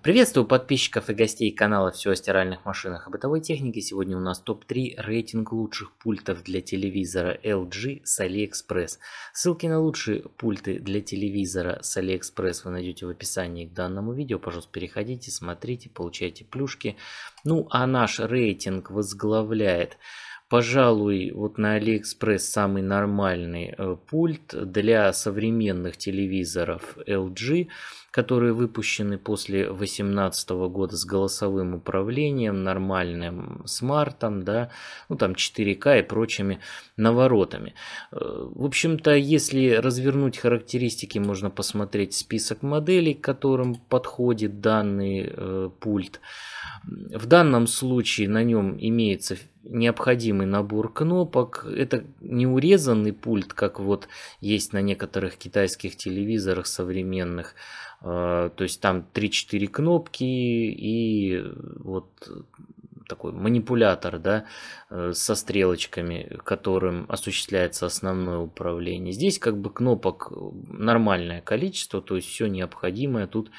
Приветствую подписчиков и гостей канала «Все о стиральных машинах и бытовой технике». Сегодня у нас топ-3 рейтинг лучших пультов для телевизора LG с AliExpress. Ссылки на лучшие пульты для телевизора с AliExpress вы найдете в описании к данному видео. Пожалуйста, переходите, смотрите, получайте плюшки. Ну а наш рейтинг возглавляет Пожалуй, вот на AliExpress самый нормальный э, пульт для современных телевизоров LG, которые выпущены после 2018 года с голосовым управлением, нормальным смартом, да, ну там 4К и прочими наворотами. Э, в общем-то, если развернуть характеристики, можно посмотреть список моделей, к которым подходит данный э, пульт. В данном случае на нем имеется необходимый набор кнопок. Это не урезанный пульт, как вот есть на некоторых китайских телевизорах современных. А, то есть там 3-4 кнопки и вот такой манипулятор, да, э, со стрелочками, которым осуществляется основное управление. Здесь как бы кнопок нормальное количество, то есть все необходимое тут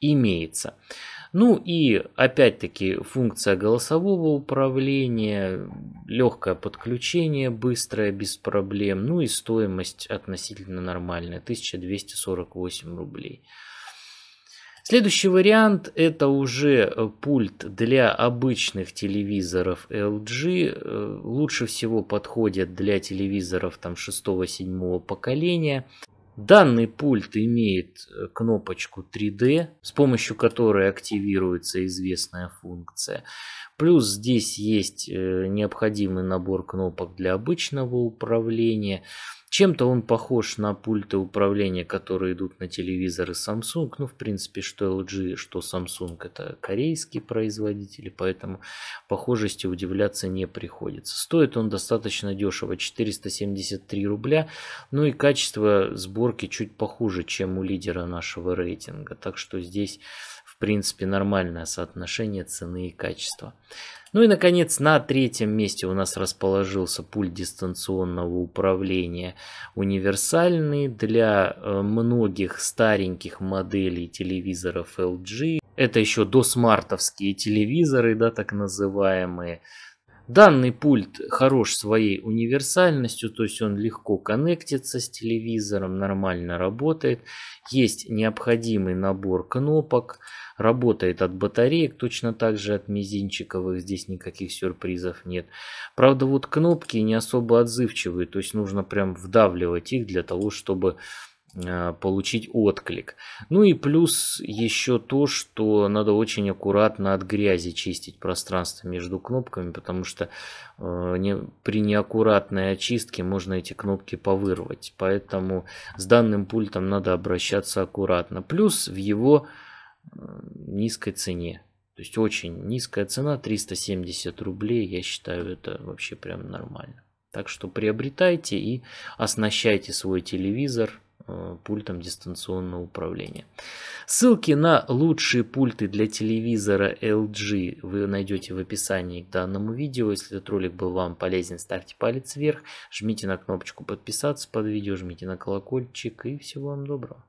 имеется. Ну и опять-таки функция голосового управления, легкое подключение, быстрое, без проблем. Ну и стоимость относительно нормальная, 1248 рублей. Следующий вариант это уже э, пульт для обычных телевизоров LG. Э, лучше всего подходят для телевизоров там 6-7 поколения. Данный пульт имеет э, кнопочку 3D, с помощью которой активируется известная функция. Плюс здесь есть э, необходимый набор кнопок для обычного управления. Чем-то он похож на пульты управления, которые идут на телевизоры Samsung. Ну, в принципе, что LG, что Samsung это корейские производители, поэтому похожести удивляться не приходится. Стоит он достаточно дешево, 473 рубля. Ну и качество сбора подборки чуть похуже, чем у лидера нашего рейтинга. Так что здесь, в принципе, нормальное соотношение цены и качества. Ну и, наконец, на третьем месте у нас расположился пульт дистанционного управления. Универсальный для э, многих стареньких моделей телевизоров LG. Это еще досмартовские телевизоры, да, так называемые. Данный пульт хорош своей универсальностью, то есть он легко коннектится с телевизором, нормально работает. Есть необходимый набор кнопок, работает от батареек, точно так же от мизинчиковых, здесь никаких сюрпризов нет. Правда вот кнопки не особо отзывчивые, то есть нужно прям вдавливать их для того, чтобы Э, получить отклик. Ну и плюс еще то, что надо очень аккуратно от грязи чистить пространство между кнопками, потому что э, не, при неаккуратной очистке можно эти кнопки повырвать. Поэтому с данным пультом надо обращаться аккуратно. Плюс в его э, низкой цене. То есть очень низкая цена, 370 рублей, я считаю это вообще прям нормально. Так что приобретайте и оснащайте свой телевизор Э, пультом дистанционного управления. Ссылки на лучшие пульты для телевизора LG вы найдете в описании к данному видео. Если этот ролик был вам полезен, ставьте палец вверх, жмите на кнопочку подписаться под видео, жмите на колокольчик и всего вам доброго.